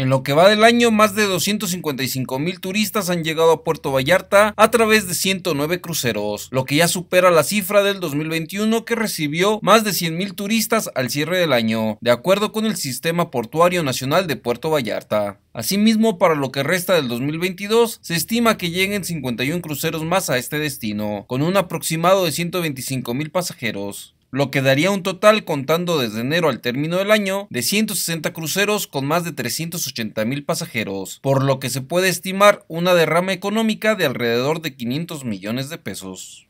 En lo que va del año, más de 255 mil turistas han llegado a Puerto Vallarta a través de 109 cruceros, lo que ya supera la cifra del 2021 que recibió más de 100 mil turistas al cierre del año, de acuerdo con el Sistema Portuario Nacional de Puerto Vallarta. Asimismo, para lo que resta del 2022, se estima que lleguen 51 cruceros más a este destino, con un aproximado de 125 mil pasajeros lo que daría un total contando desde enero al término del año de 160 cruceros con más de 380 mil pasajeros, por lo que se puede estimar una derrama económica de alrededor de 500 millones de pesos.